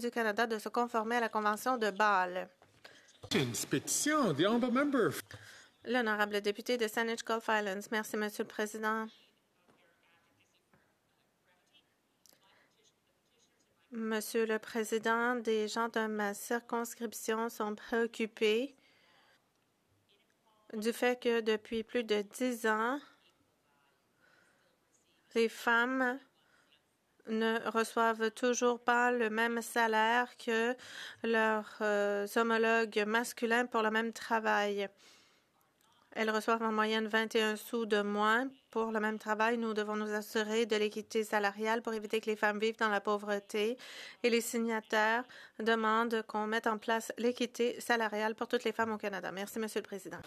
du Canada de se conformer à la Convention de Bâle. L'honorable député de Saanich Gulf Islands. Merci, Monsieur le Président. Monsieur le Président, des gens de ma circonscription sont préoccupés du fait que depuis plus de dix ans, les femmes ne reçoivent toujours pas le même salaire que leurs euh, homologues masculins pour le même travail. Elles reçoivent en moyenne 21 sous de moins pour le même travail. Nous devons nous assurer de l'équité salariale pour éviter que les femmes vivent dans la pauvreté. Et les signataires demandent qu'on mette en place l'équité salariale pour toutes les femmes au Canada. Merci, Monsieur le Président.